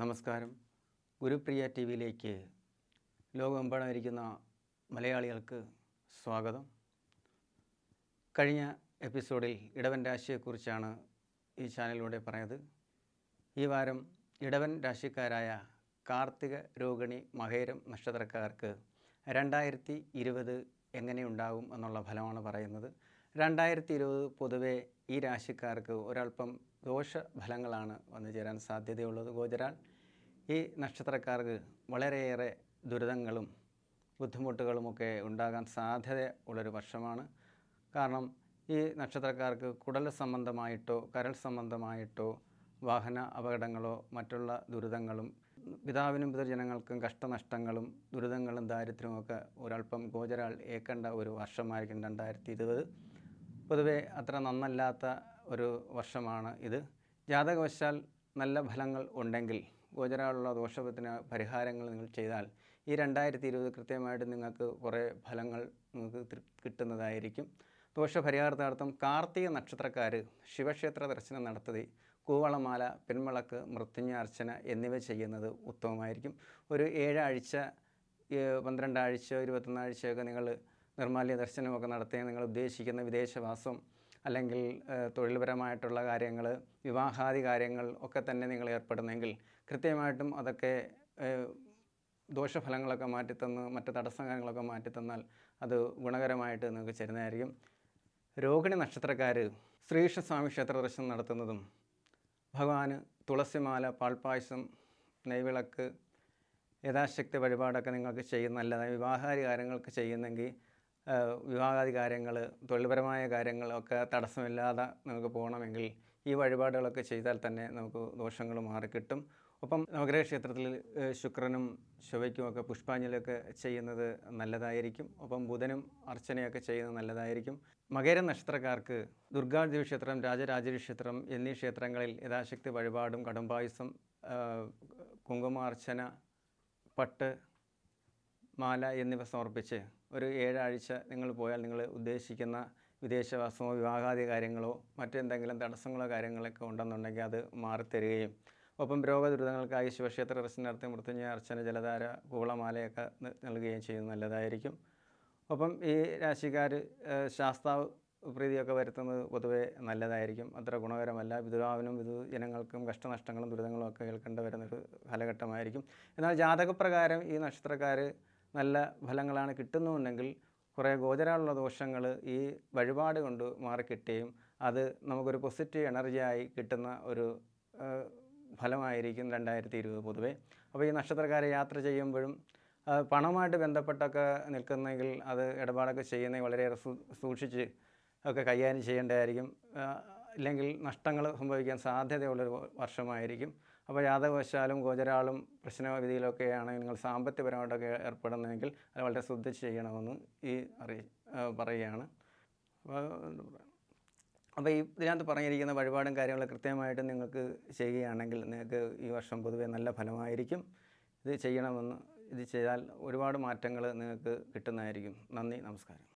നമസ്കാരം ഗുരുപ്രിയ ടി വിയിലേക്ക് ലോകമെമ്പാടായിരിക്കുന്ന മലയാളികൾക്ക് സ്വാഗതം കഴിഞ്ഞ എപ്പിസോഡിൽ ഇടവൻ രാശിയെക്കുറിച്ചാണ് ഈ ചാനലിലൂടെ പറഞ്ഞത് ഈ വാരം ഇടവൻ രാശിക്കാരായ കാർത്തിക രോഹിണി മഹേരം നക്ഷത്രക്കാർക്ക് രണ്ടായിരത്തി ഇരുപത് എങ്ങനെയുണ്ടാകും എന്നുള്ള ഫലമാണ് പറയുന്നത് രണ്ടായിരത്തി ഇരുപത് പൊതുവെ ഈ രാശിക്കാർക്ക് ഒരൽപ്പം ദോഷഫലങ്ങളാണ് വന്നു ചേരാൻ സാധ്യതയുള്ളത് ഗോചരാൽ ഈ നക്ഷത്രക്കാർക്ക് വളരെയേറെ ദുരിതങ്ങളും ബുദ്ധിമുട്ടുകളുമൊക്കെ ഉണ്ടാകാൻ സാധ്യത ഉള്ളൊരു വർഷമാണ് കാരണം ഈ നക്ഷത്രക്കാർക്ക് കുടൽ സംബന്ധമായിട്ടോ കരൾ സംബന്ധമായിട്ടോ വാഹന അപകടങ്ങളോ മറ്റുള്ള ദുരിതങ്ങളും പിതാവിനും പിതൃജനങ്ങൾക്കും കഷ്ടനഷ്ടങ്ങളും ദുരിതങ്ങളും ഒക്കെ ഒരൽപ്പം ഗോചരാൾ ഏക്കേണ്ട ഒരു വർഷമായിരിക്കും രണ്ടായിരത്തി ഇരുപത് പൊതുവെ അത്ര നന്നല്ലാത്ത ഒരു വർഷമാണ് ഇത് ജാതകവശാൽ നല്ല ഫലങ്ങൾ ഉണ്ടെങ്കിൽ ഗോചരമുള്ള ദോഷത്തിന് പരിഹാരങ്ങൾ നിങ്ങൾ ചെയ്താൽ ഈ രണ്ടായിരത്തി ഇരുപത് കൃത്യമായിട്ട് നിങ്ങൾക്ക് കുറേ ഫലങ്ങൾ നിങ്ങൾക്ക് കിട്ടുന്നതായിരിക്കും ദോഷപരിഹാരത്താർത്ഥം കാർത്തിക നക്ഷത്രക്കാർ ശിവക്ഷേത്ര ദർശനം നടത്തി കൂവളമാല പിൻവിളക്ക് മൃത്യുഞ്ഞാർച്ചന എന്നിവ ചെയ്യുന്നത് ഉത്തമമായിരിക്കും ഒരു ഏഴാഴ്ച പന്ത്രണ്ടാഴ്ച ഇരുപത്തൊന്നാഴ്ചയൊക്കെ നിങ്ങൾ നിർമ്മാല്യ ദർശനമൊക്കെ നടത്തുകയും നിങ്ങൾ ഉദ്ദേശിക്കുന്ന വിദേശവാസം അല്ലെങ്കിൽ തൊഴിൽപരമായിട്ടുള്ള കാര്യങ്ങൾ വിവാഹാദി കാര്യങ്ങൾ ഒക്കെ തന്നെ നിങ്ങൾ ഏർപ്പെടുന്നെങ്കിൽ കൃത്യമായിട്ടും അതൊക്കെ ദോഷഫലങ്ങളൊക്കെ മാറ്റിത്തന്ന് മറ്റു തടസ്സം കാര്യങ്ങളൊക്കെ മാറ്റിത്തന്നാൽ അത് ഗുണകരമായിട്ട് നിങ്ങൾക്ക് ചേരുന്നതായിരിക്കും രോഹിണി നക്ഷത്രക്കാർ ശ്രീകൃഷ്ണസ്വാമി ക്ഷേത്ര ദർശനം നടത്തുന്നതും ഭഗവാന് തുളസിമാല പാൽപ്പായസം നെയ്വിളക്ക് യഥാശക്തി വഴിപാടൊക്കെ നിങ്ങൾക്ക് ചെയ്യുന്ന അല്ലാതെ വിവാഹാരി കാര്യങ്ങൾക്ക് ചെയ്യുന്നെങ്കിൽ വിവാഹാദി കാര്യങ്ങൾ തൊഴിൽപരമായ കാര്യങ്ങളൊക്കെ തടസ്സമില്ലാതെ നമുക്ക് പോകണമെങ്കിൽ ഈ വഴിപാടുകളൊക്കെ ചെയ്താൽ തന്നെ നമുക്ക് ദോഷങ്ങൾ മാറിക്കിട്ടും ഒപ്പം നവഗ്രഹക്ഷേത്രത്തിൽ ശുക്രനും ശുവയ്ക്കുമൊക്കെ പുഷ്പാഞ്ജലിയൊക്കെ ചെയ്യുന്നത് നല്ലതായിരിക്കും ഒപ്പം ബുധനും അർച്ചനയൊക്കെ ചെയ്യുന്നത് നല്ലതായിരിക്കും മകര നക്ഷത്രക്കാർക്ക് ദുർഗാദേവി ക്ഷേത്രം രാജരാജരി ക്ഷേത്രം എന്നീ ക്ഷേത്രങ്ങളിൽ യഥാശക്തി വഴിപാടും കടുംബായുസം കുങ്കുമാർച്ചന പട്ട് മാല എന്നിവ സമർപ്പിച്ച് ഒരു ഏഴാഴ്ച നിങ്ങൾ പോയാൽ നിങ്ങൾ ഉദ്ദേശിക്കുന്ന വിദേശവാസമോ വിവാഹാദി കാര്യങ്ങളോ മറ്റെന്തെങ്കിലും തടസ്സങ്ങളോ കാര്യങ്ങളൊക്കെ ഉണ്ടെന്നുണ്ടെങ്കിൽ അത് മാറിത്തരികയും ഒപ്പം രോഗദുരിതങ്ങൾക്കായി ശിവക്ഷേത്ര ദർശനം നടത്തി മൃത്യുഞ്ജയ അർച്ചന ജലധാര കൂളമാലയൊക്കെ നൽകുകയും ചെയ്യുന്നത് നല്ലതായിരിക്കും ഒപ്പം ഈ രാശിക്കാർ ശാസ്താവ് പ്രീതിയൊക്കെ വരുത്തുന്നത് പൊതുവെ നല്ലതായിരിക്കും അത്ര ഗുണകരമല്ല വിധുരാവിനും വിധു ജനങ്ങൾക്കും കഷ്ടനഷ്ടങ്ങളും ദുരിതങ്ങളും ഒക്കെ കേൾക്കേണ്ടി വരുന്നൊരു കാലഘട്ടമായിരിക്കും എന്നാൽ ജാതകപ്രകാരം ഈ നക്ഷത്രക്കാർ നല്ല ഫലങ്ങളാണ് കിട്ടുന്നുണ്ടെങ്കിൽ കുറേ ഗോചരമുള്ള ദോഷങ്ങൾ ഈ വഴിപാട് കൊണ്ട് മാറിക്കിട്ടുകയും അത് നമുക്കൊരു പോസിറ്റീവ് എനർജിയായി കിട്ടുന്ന ഒരു ഫലമായിരിക്കും രണ്ടായിരത്തി ഇരുപത് പൊതുവെ അപ്പോൾ ഈ നക്ഷത്രക്കാരെ യാത്ര ചെയ്യുമ്പോഴും പണവുമായിട്ട് ബന്ധപ്പെട്ടൊക്കെ നിൽക്കുന്നെങ്കിൽ അത് ഇടപാടൊക്കെ ചെയ്യുന്ന വളരെയേറെ സൂക്ഷിച്ച് ഒക്കെ കൈകാര്യം ചെയ്യേണ്ടതായിരിക്കും ഇല്ലെങ്കിൽ നഷ്ടങ്ങൾ സംഭവിക്കാൻ സാധ്യതയുള്ളൊരു വർഷമായിരിക്കും അപ്പോൾ യാതൊരുവശാലും ഗോചരാളും പ്രശ്നവിധിയിലൊക്കെയാണ് നിങ്ങൾ സാമ്പത്തികപരമായിട്ടൊക്കെ ഏർപ്പെടുന്നതെങ്കിൽ അത് വളരെ ശ്രദ്ധിച്ച് ചെയ്യണമെന്ന് ഈ അറി പറയുകയാണ് അപ്പോൾ ഈ ഇതിനകത്ത് പറഞ്ഞിരിക്കുന്ന വഴിപാടും കാര്യങ്ങളും കൃത്യമായിട്ട് നിങ്ങൾക്ക് ചെയ്യുകയാണെങ്കിൽ നിങ്ങൾക്ക് ഈ വർഷം പൊതുവേ നല്ല ഫലമായിരിക്കും ഇത് ചെയ്യണമെന്ന് ഇത് ചെയ്താൽ ഒരുപാട് മാറ്റങ്ങൾ നിങ്ങൾക്ക് കിട്ടുന്നതായിരിക്കും നന്ദി നമസ്കാരം